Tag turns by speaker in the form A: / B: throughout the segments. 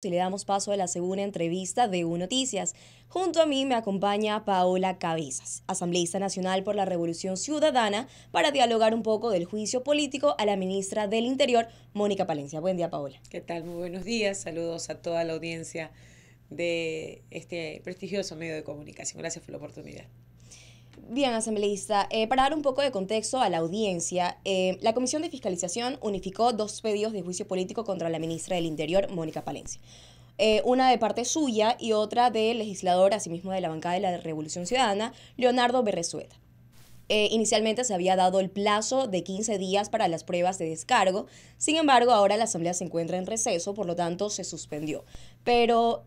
A: Y le damos paso a la segunda entrevista de U Noticias. Junto a mí me acompaña Paola Cabezas, asambleísta nacional por la Revolución Ciudadana, para dialogar un poco del juicio político a la ministra del Interior, Mónica Palencia. Buen día, Paola. ¿Qué tal? Muy buenos días. Saludos a toda la audiencia de este prestigioso medio de comunicación. Gracias por la oportunidad. Bien, asambleísta, eh, para dar un poco de contexto a la audiencia, eh, la Comisión de Fiscalización unificó dos pedidos de juicio político contra la ministra del Interior, Mónica Palencia. Eh, una de parte suya y otra del legislador, asimismo de la bancada de la Revolución Ciudadana, Leonardo Berresueta. inicialmente se había dado el plazo de 15 días para las pruebas de descargo, sin embargo ahora la Asamblea se encuentra en receso, por lo tanto se suspendió. Pero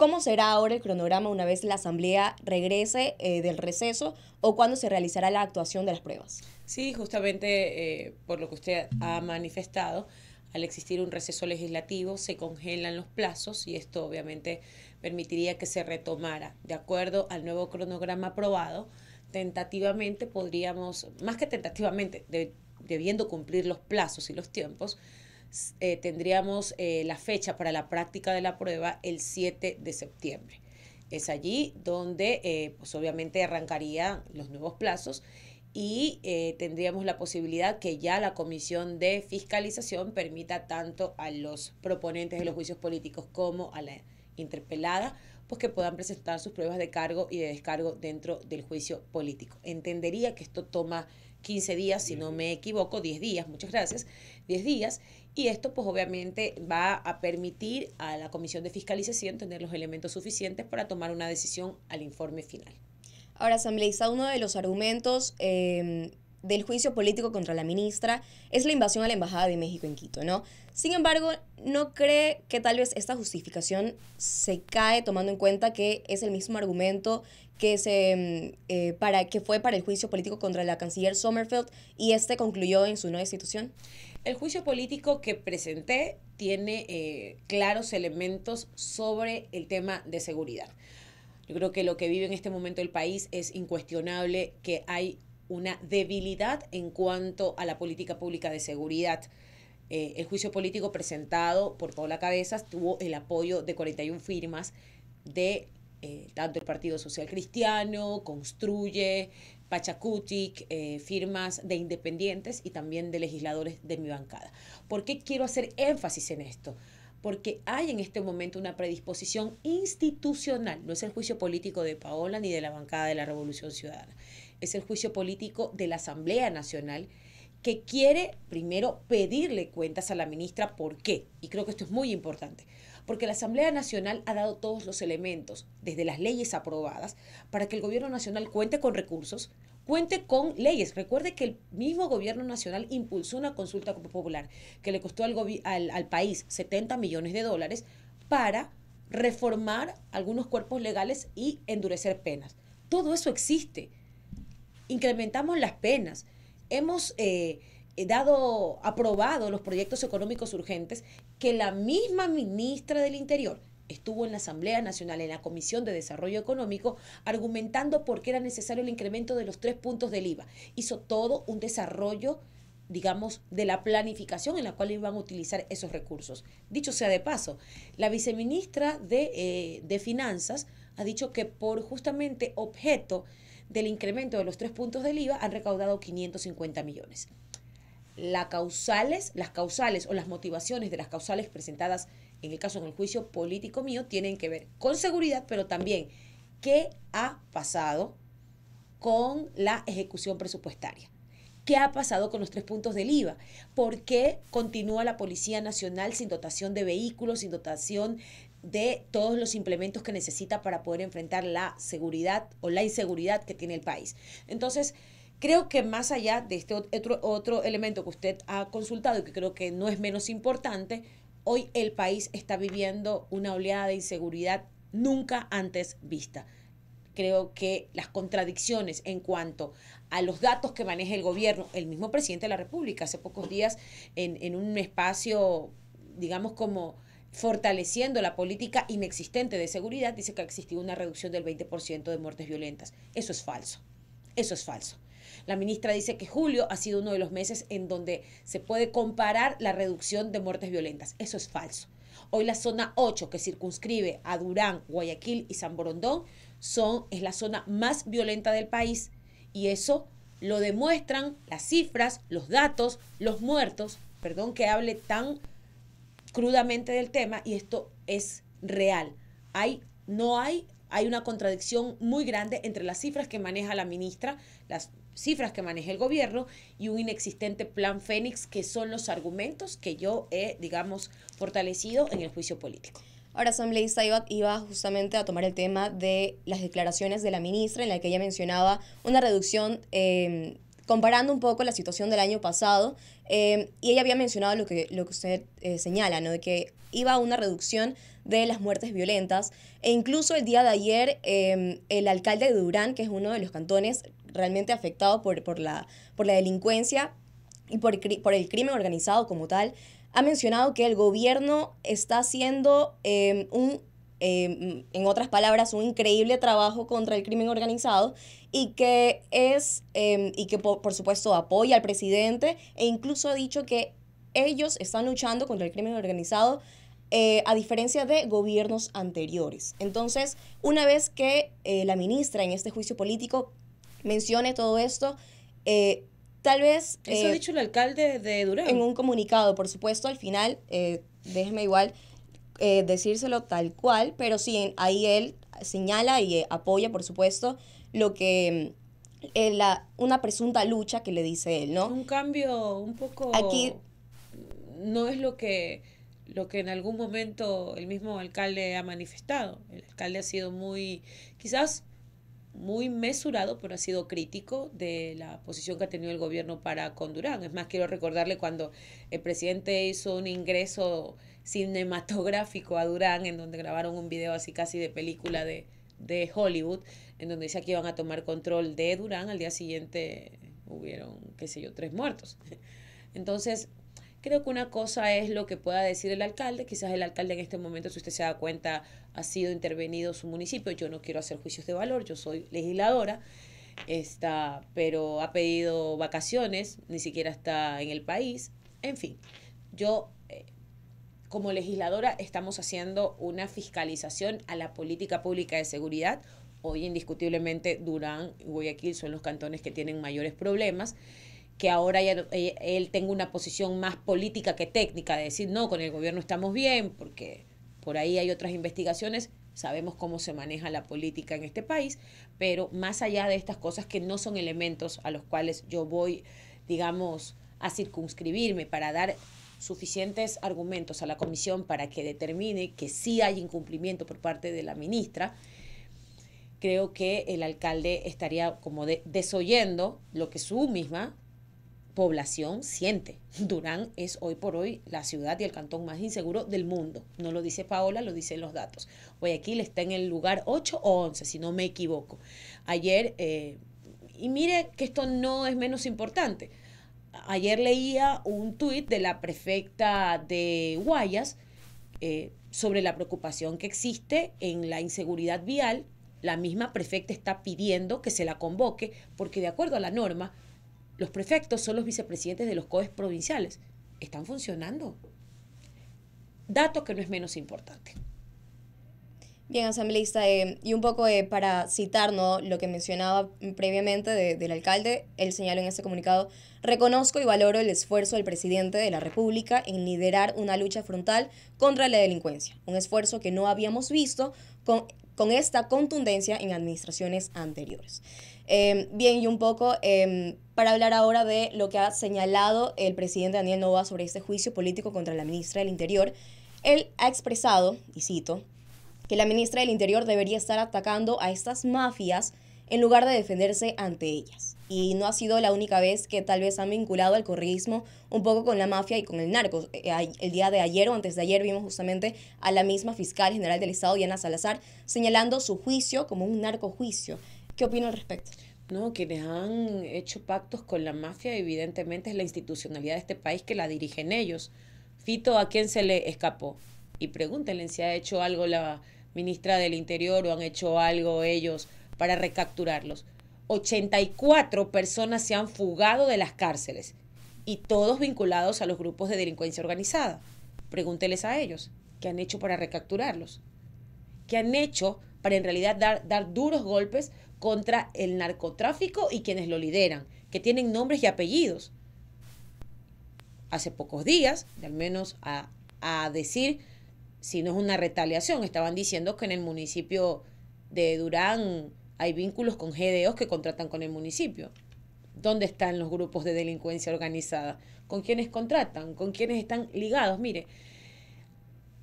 A: ¿Cómo será ahora el cronograma una vez la Asamblea regrese eh, del receso o cuándo se realizará la actuación de las pruebas?
B: Sí, justamente eh, por lo que usted ha manifestado, al existir un receso legislativo se congelan los plazos y esto obviamente permitiría que se retomara. De acuerdo al nuevo cronograma aprobado, tentativamente podríamos, más que tentativamente, debiendo cumplir los plazos y los tiempos, eh, tendríamos eh, la fecha para la práctica de la prueba el 7 de septiembre. Es allí donde eh, pues obviamente arrancarían los nuevos plazos y tendríamos la posibilidad que ya la comisión de fiscalización permita tanto a los proponentes de los juicios políticos como a la interpelada pues que puedan presentar sus pruebas de cargo y de descargo dentro del juicio político. Entendería que esto toma 15 días, si no me equivoco, 10 días, muchas gracias, 10 días. Y esto pues obviamente va a permitir a la Comisión de Fiscalización tener los elementos suficientes para tomar una decisión al informe final.
A: Ahora, asambleísta, uno de los argumentos em, del juicio político contra la ministra es la invasión a la Embajada de México en Quito, ¿no? Sin embargo, no cree que tal vez esta justificación se cae tomando en cuenta que es el mismo argumento que, se, mm, eh, para, que fue para el juicio político contra la canciller Sommerfeld y este concluyó en su nueva institución?
B: El juicio político que presenté tiene eh, claros elementos sobre el tema de seguridad. Yo creo que lo que vive en este momento el país es incuestionable, que hay una debilidad en cuanto a la política pública de seguridad. Eh, el juicio político presentado por Paola Cabezas tuvo el apoyo de 41 firmas de eh, tanto el Partido Social Cristiano, Construye, Pachacutic, eh, firmas de independientes y también de legisladores de mi bancada. ¿Por qué quiero hacer énfasis en esto? Porque hay en este momento una predisposición institucional, no es el juicio político de Paola ni de la bancada de la Revolución Ciudadana, es el juicio político de la Asamblea Nacional que quiere primero pedirle cuentas a la ministra. ¿Por qué? Y creo que esto es muy importante. Porque la Asamblea Nacional ha dado todos los elementos, desde las leyes aprobadas, para que el Gobierno Nacional cuente con recursos, cuente con leyes. Recuerde que el mismo Gobierno Nacional impulsó una consulta popular que le costó al, país 70 millones de dólares para reformar algunos cuerpos legales y endurecer penas. Todo eso existe incrementamos las penas, hemos eh, eh, dado aprobado los proyectos económicos urgentes que la misma ministra del Interior estuvo en la Asamblea Nacional, en la Comisión de Desarrollo Económico, argumentando por qué era necesario el incremento de los tres puntos del IVA. Hizo todo un desarrollo digamos, de la planificación en la cual iban a utilizar esos recursos. Dicho sea de paso, la viceministra de, eh, de Finanzas ha dicho que por justamente objeto del incremento de los tres puntos del IVA han recaudado 550 millones. causales, las causales o las motivaciones de las causales presentadas en el caso en el juicio político mío tienen que ver con seguridad, pero también qué ha pasado con la ejecución presupuestaria. ¿Qué ha pasado con los tres puntos del IVA? ¿Por qué continúa la Policía Nacional sin dotación de vehículos, sin dotación de todos los implementos que necesita para poder enfrentar la seguridad o la inseguridad que tiene el país. Entonces, creo que más allá de este otro, otro elemento que usted ha consultado y que creo que no es menos importante, hoy el país está viviendo una oleada de inseguridad nunca antes vista. Creo que las contradicciones en cuanto a los datos que maneja el gobierno, el mismo presidente de la República, hace pocos días en, en un espacio, digamos, como fortaleciendo la política inexistente de seguridad, dice que ha existido una reducción del 20% de muertes violentas. Eso es falso. Eso es falso. La ministra dice que julio ha sido uno de los meses en donde se puede comparar la reducción de muertes violentas. Eso es falso. Hoy la zona 8 que circunscribe a Durán, Guayaquil y San Borondón son, es la zona más violenta del país y eso lo demuestran las cifras, los datos, los muertos. Perdón que hable tan crudamente del tema y esto es real. Hay, no hay, hay una contradicción muy grande entre las cifras que maneja la ministra, las cifras que maneja el gobierno y un inexistente plan Fénix, que son los argumentos que yo he, digamos, fortalecido en el juicio político.
A: Ahora, asambleísta, iba, iba justamente a tomar el tema de las declaraciones de la ministra en la que ella mencionaba una reducción eh, comparando un poco la situación del año pasado, eh, y ella había mencionado lo que, lo que usted eh, señala, ¿no? de que iba a una reducción de las muertes violentas, e incluso el día de ayer em, el alcalde de Durán, que es uno de los cantones realmente afectados por, por, la, por la delincuencia y por, el crimen organizado como tal, ha mencionado que el gobierno está haciendo em, un Em, en otras palabras, un increíble trabajo contra el crimen organizado y que es, em, y que por, supuesto apoya al presidente e incluso ha dicho que ellos están luchando contra el crimen organizado eh, a diferencia de gobiernos anteriores. Entonces, una vez que eh, la ministra en este juicio político mencione todo esto, eh, tal vez... Eso ha dicho el alcalde de Durango. En un comunicado, por supuesto, al final, déjeme igual eh, decírselo tal cual, pero sí, ahí él señala y eh, apoya, por supuesto, lo que eh, la, una presunta lucha que le dice él, ¿no?
B: Un cambio un poco... Aquí... No es lo que, lo que en algún momento el mismo alcalde ha manifestado. El alcalde ha sido muy... Quizás muy mesurado, pero ha sido crítico de la posición que ha tenido el gobierno para con Durán. Es más, quiero recordarle cuando el presidente hizo un ingreso cinematográfico a Durán, en donde grabaron un video así casi de película de, de Hollywood, en donde decía que iban a tomar control de Durán, al día siguiente hubieron, qué sé yo, tres muertos. Entonces, Creo que una cosa es lo que pueda decir el alcalde. Quizás el alcalde en este momento, si usted se da cuenta, ha sido intervenido su municipio. Yo no quiero hacer juicios de valor, yo soy legisladora, está, pero ha pedido vacaciones, ni siquiera está en el país. En fin, yo eh, como legisladora estamos haciendo una fiscalización a la política pública de seguridad. Hoy indiscutiblemente Durán y Guayaquil son los cantones que tienen mayores problemas que ahora ya, eh, él tenga una posición más política que técnica, de decir, no, con el gobierno estamos bien, porque por ahí hay otras investigaciones, sabemos cómo se maneja la política en este país, pero más allá de estas cosas que no son elementos a los cuales yo voy, digamos, a circunscribirme para dar suficientes argumentos a la comisión para que determine que sí hay incumplimiento por parte de la ministra, creo que el alcalde estaría como desoyendo lo que su misma población siente. Durán es hoy por hoy la ciudad y el cantón más inseguro del mundo. No lo dice Paola, lo dicen los datos. aquí le está en el lugar 8 o 11, si no me equivoco. Ayer, eh, y mire que esto no es menos importante. Ayer leía un tuit de la prefecta de Guayas eh, sobre la preocupación que existe en la inseguridad vial. La misma prefecta está pidiendo que se la convoque porque de acuerdo a la norma, los prefectos son los vicepresidentes de los COES provinciales. Están funcionando. Dato que no es menos importante.
A: Bien, asambleísta, eh, y un poco eh, para citar lo que mencionaba previamente del alcalde, él señaló en este comunicado, reconozco y valoro el esfuerzo del presidente de la República en liderar una lucha frontal contra la delincuencia, un esfuerzo que no habíamos visto con, con esta contundencia en administraciones anteriores. Eh, bien, y un poco em, para hablar ahora de lo que ha señalado el presidente Daniel Nova sobre este juicio político contra la ministra del Interior. Él ha expresado, y cito, que la ministra del Interior debería estar atacando a estas mafias en lugar de defenderse ante ellas. Y no ha sido la única vez que tal vez han vinculado al correísmo un poco con la mafia y con el narco. Eh, el día de ayer o antes de ayer vimos justamente a la misma fiscal general del Estado, Diana Salazar, señalando su juicio como un narcojuicio. ¿Qué opina al respecto? ¿no? Quienes han hecho pactos con la mafia, evidentemente, es la institucionalidad de este
B: país que la dirigen ellos. Fito, ¿a quién se le escapó? Y pregúntenle si ha hecho algo la ministra del Interior o han hecho algo ellos para recapturarlos. 84 personas se han fugado de las cárceles y todos vinculados a los grupos de delincuencia organizada. Pregúntenles a ellos qué han hecho para recapturarlos, qué han hecho para en realidad dar, dar duros golpes contra el narcotráfico y quienes lo lideran, que tienen nombres y apellidos. Hace pocos días, al menos a, decir, si no es una retaliación, estaban diciendo que en el municipio de Durán hay vínculos con GDOs que contratan con el municipio. ¿Dónde están los grupos de delincuencia organizada? ¿Con quiénes contratan? ¿Con quiénes están ligados? Mire,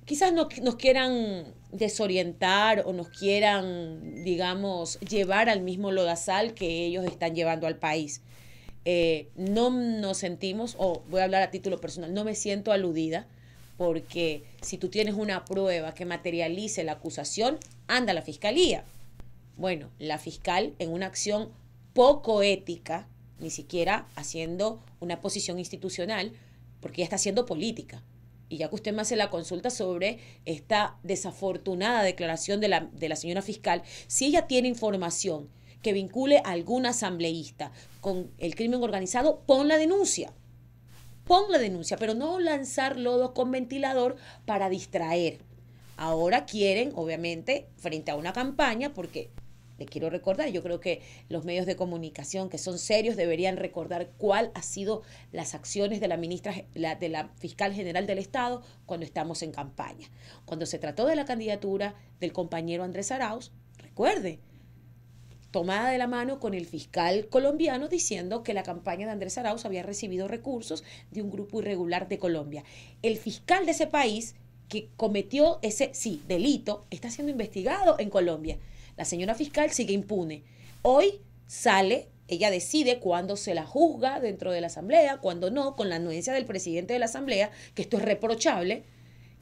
B: quizás no, nos quieran desorientar o nos quieran, digamos, llevar al mismo lodazal que ellos están llevando al país. Eh, no nos sentimos, o voy a hablar a título personal, no me siento aludida porque si tú tienes una prueba que materialice la acusación, anda la fiscalía. Bueno, la fiscal en una acción poco ética, ni siquiera haciendo una posición institucional, porque ya está haciendo política y ya que usted me hace la consulta sobre esta desafortunada declaración de la, de la señora fiscal, si ella tiene información que vincule a algún asambleísta con el crimen organizado, pon la denuncia. Pon la denuncia, pero no lanzar lodo con ventilador para distraer. Ahora quieren, obviamente, frente a una campaña, porque le quiero recordar, yo creo que los medios de comunicación que son serios deberían recordar cuál ha sido las acciones de la ministra, de la fiscal general del Estado cuando estamos en campaña. Cuando se trató de la candidatura del compañero Andrés Arauz, recuerde, tomada de la mano con el fiscal colombiano diciendo que la campaña de Andrés Arauz había recibido recursos de un grupo irregular de Colombia. El fiscal de ese país que cometió ese, sí, delito, está siendo investigado en Colombia. La señora fiscal sigue impune. Hoy sale, ella decide cuándo se la juzga dentro de la Asamblea, cuándo no, con la anuencia del presidente de la Asamblea, que esto es reprochable,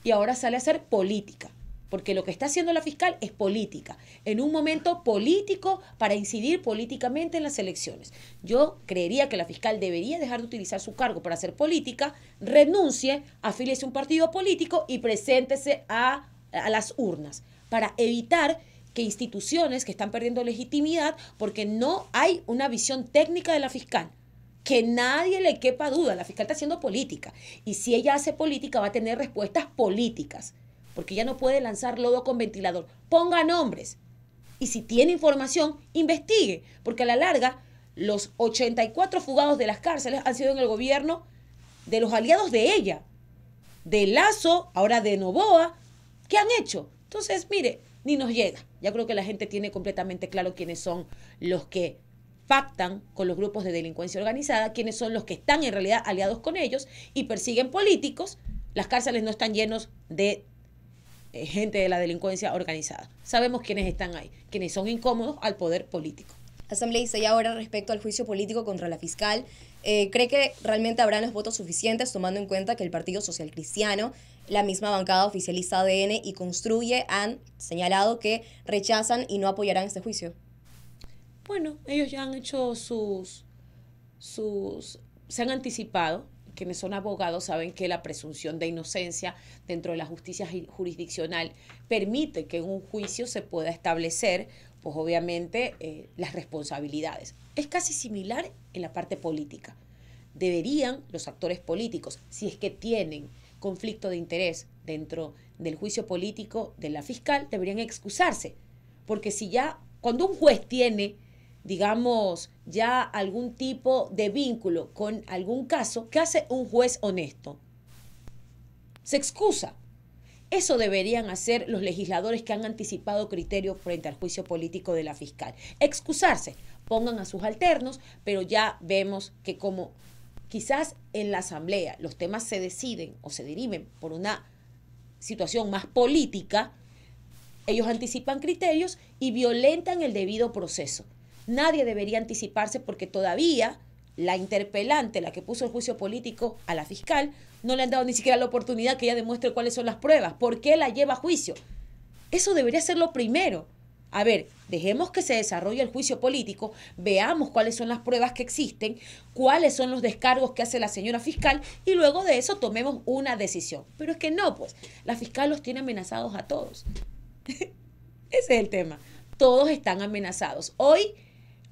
B: y ahora sale a hacer política. Porque lo que está haciendo la fiscal es política, en un momento político para incidir políticamente en las elecciones. Yo creería que la fiscal debería dejar de utilizar su cargo para hacer política, renuncie, afíliese a un partido político y preséntese a, a las urnas para evitar que instituciones que están perdiendo legitimidad porque no hay una visión técnica de la fiscal. Que nadie le quepa duda, la fiscal está haciendo política. Y si ella hace política, va a tener respuestas políticas, porque ella no puede lanzar lodo con ventilador. Ponga nombres. Y si tiene información, investigue, porque a la larga, los 84 fugados de las cárceles han sido en el gobierno de los aliados de ella, de Lazo, ahora de Novoa, ¿qué han hecho? Entonces, mire, ni nos llega. Yo creo que la gente tiene completamente claro quiénes son los que pactan con los grupos de delincuencia organizada, quiénes son los que están en realidad aliados con ellos y persiguen políticos. Las cárceles no están llenos de eh, gente de la
A: delincuencia organizada. Sabemos quiénes están ahí, quienes son incómodos al poder político. Asamblea dice, y ahora respecto al juicio político contra la fiscal, eh, ¿cree que realmente habrán los votos suficientes tomando en cuenta que el Partido Social Cristiano, la misma bancada oficialista ADN y Construye han señalado que rechazan y no apoyarán este juicio?
B: Bueno, ellos ya han hecho sus, sus, se han anticipado quienes son abogados saben que la presunción de inocencia dentro de la justicia jurisdiccional permite que en un juicio se pueda establecer pues obviamente eh, las responsabilidades. Es casi similar en la parte política. Deberían los actores políticos, si es que tienen conflicto de interés dentro del juicio político de la fiscal, deberían excusarse. Porque si ya, cuando un juez tiene, digamos, ya algún tipo de vínculo con algún caso, ¿qué hace un juez honesto? Se excusa eso deberían hacer los legisladores que han anticipado criterios frente al juicio político de la fiscal. Excusarse, pongan a sus alternos, pero ya vemos que como quizás en la Asamblea los temas se deciden o se dirimen por una situación más política, ellos anticipan criterios y violentan el debido proceso. Nadie debería anticiparse porque todavía la interpelante, la que puso el juicio político a la fiscal, no le han dado ni siquiera la oportunidad que ella demuestre cuáles son las pruebas, por qué la lleva a juicio. Eso debería ser lo primero. A ver, dejemos que se desarrolle el juicio político, veamos cuáles son las pruebas que existen, cuáles son los descargos que hace la señora fiscal y luego de eso tomemos una decisión. Pero es que no, pues la fiscal los tiene amenazados a todos. Ese es el tema. Todos están amenazados. Hoy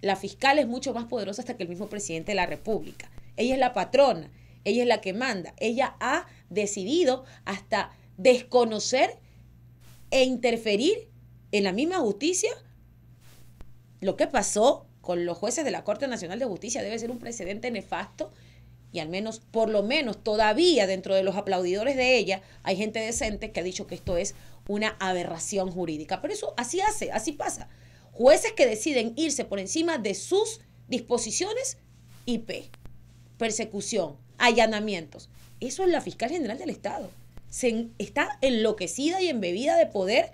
B: la fiscal es mucho más poderosa hasta que el mismo presidente de la República. Ella es la patrona, ella es la que manda. Ella ha decidido hasta desconocer e interferir en la misma justicia. Lo que pasó con los jueces de la Corte Nacional de Justicia debe ser un precedente nefasto y al menos, por lo menos todavía dentro de los aplaudidores de ella, hay gente decente que ha dicho que esto es una aberración jurídica. Pero eso así hace, así pasa. Jueces que deciden irse por encima de sus disposiciones IP, persecución, allanamientos. Eso es la fiscal general del Estado. Se está enloquecida y embebida de poder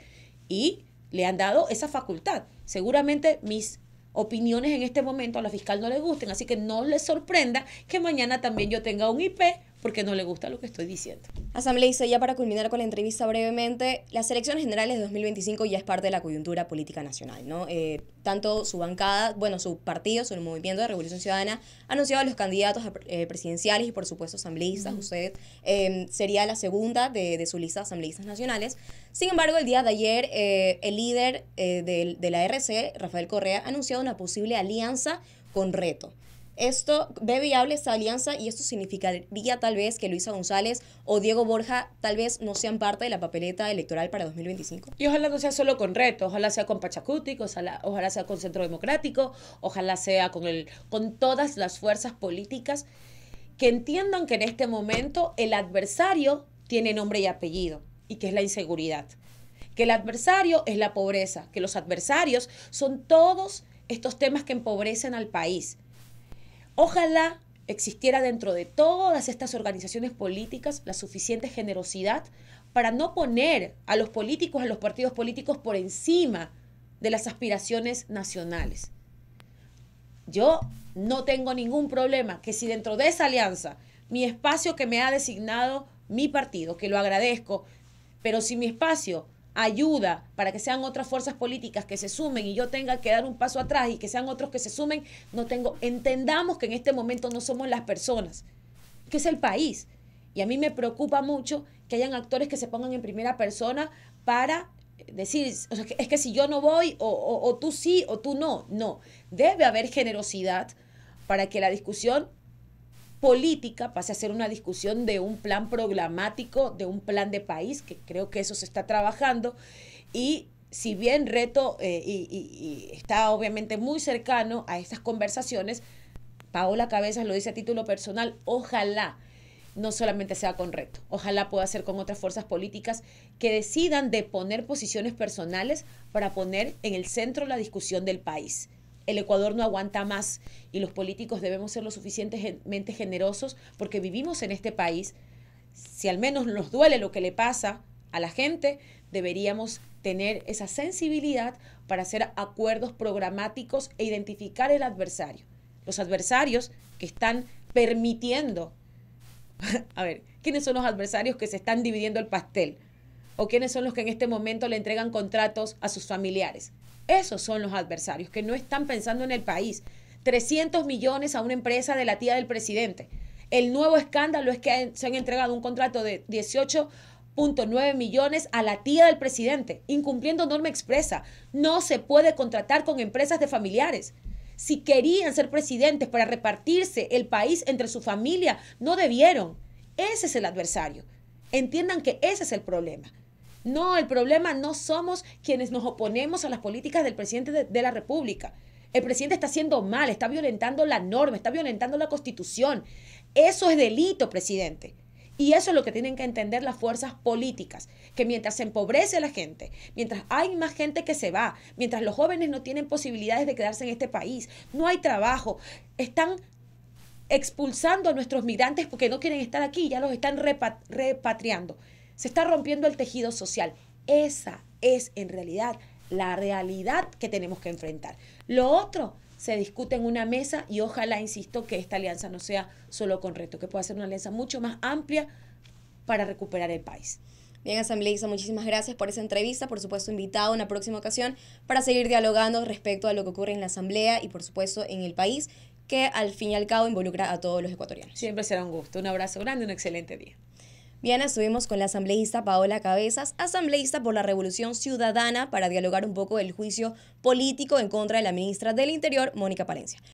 B: y le han dado esa facultad. Seguramente mis opiniones en este momento a la fiscal no le gusten, así que no les sorprenda que mañana también yo tenga un IP porque no le gusta lo que estoy diciendo.
A: Asamblea, ya para culminar con la entrevista brevemente, las elecciones generales de 2025 ya es parte de la coyuntura política nacional, ¿no? Eh, tanto su bancada, bueno, su partido, su movimiento de Revolución Ciudadana, ha anunciado los candidatos eh, presidenciales y, por supuesto, asambleístas. Usted eh, sería la segunda de, su lista de asambleístas nacionales. Sin embargo, el día de ayer, el líder de, de la RC, Rafael Correa, ha anunciado una posible alianza con Reto esto ve viable esta alianza y esto significaría tal vez que Luisa González o Diego Borja tal vez no sean parte de la papeleta electoral para 2025. Y ojalá no sea solo con Reto, ojalá sea con Pachacuti, ojalá, ojalá sea con Centro Democrático, ojalá
B: sea con el con todas las fuerzas políticas que entiendan que en este momento el adversario tiene nombre y apellido y que es la inseguridad, que el adversario es la pobreza, que los adversarios son todos estos temas que empobrecen al país Ojalá existiera dentro de todas estas organizaciones políticas la suficiente generosidad para no poner a los políticos, a los partidos políticos por encima de las aspiraciones nacionales. Yo no tengo ningún problema que si dentro de esa alianza, mi espacio que me ha designado mi partido, que lo agradezco, pero si mi espacio ayuda para que sean otras fuerzas políticas que se sumen y yo tenga que dar un paso atrás y que sean otros que se sumen, no tengo, entendamos que en este momento no somos las personas, que es el país. Y a mí me preocupa mucho que hayan actores que se pongan en primera persona para decir, es que si yo no voy, o, o tú sí, o tú no. No, debe haber generosidad para que la discusión política pase a ser una discusión de un plan programático, de un plan de país, que creo que eso se está trabajando, y si bien Reto eh, y, está obviamente muy cercano a estas conversaciones, Paola Cabezas lo dice a título personal, ojalá no solamente sea con Reto, ojalá pueda ser con otras fuerzas políticas que decidan de poner posiciones personales para poner en el centro la discusión del país el Ecuador no aguanta más y los políticos debemos ser lo suficientemente generosos porque vivimos en este país. Si al menos nos duele lo que le pasa a la gente, deberíamos tener esa sensibilidad para hacer acuerdos programáticos e identificar el adversario. Los adversarios que están permitiendo, a ver, ¿quiénes son los adversarios que se están dividiendo el pastel? ¿O quiénes son los que en este momento le entregan contratos a sus familiares? Esos son los adversarios que no están pensando en el país. 300 millones a una empresa de la tía del presidente. El nuevo escándalo es que se han entregado un contrato de 18.9 millones a la tía del presidente, incumpliendo norma expresa. No se puede contratar con empresas de familiares. Si querían ser presidentes para repartirse el país entre su familia, no debieron. Ese es el adversario. Entiendan que ese es el problema. No, el problema no somos quienes nos oponemos a las políticas del presidente de, la República. El presidente está haciendo mal, está violentando la norma, está violentando la constitución. Eso es delito, presidente. Y eso es lo que tienen que entender las fuerzas políticas, que mientras se empobrece la gente, mientras hay más gente que se va, mientras los jóvenes no tienen posibilidades de quedarse en este país, no hay trabajo, están expulsando a nuestros migrantes porque no quieren estar aquí, ya los están repatriando. Se está rompiendo el tejido social. Esa es en realidad la realidad que tenemos que enfrentar. Lo otro se discute en una mesa y ojalá, insisto, que esta alianza no sea solo con reto, que pueda ser una alianza mucho más
A: amplia para recuperar el país. Bien, asambleísta, muchísimas gracias por esa entrevista. Por supuesto, invitado a una próxima ocasión para seguir dialogando respecto a lo que ocurre en la asamblea y, por supuesto, en el país, que al fin y al cabo involucra a todos los ecuatorianos. Siempre será un gusto. Un abrazo grande, un excelente día. Bien, estuvimos con la asambleísta Paola Cabezas, asambleísta por la Revolución Ciudadana, para dialogar un poco del juicio político en contra de la ministra del Interior, Mónica Palencia.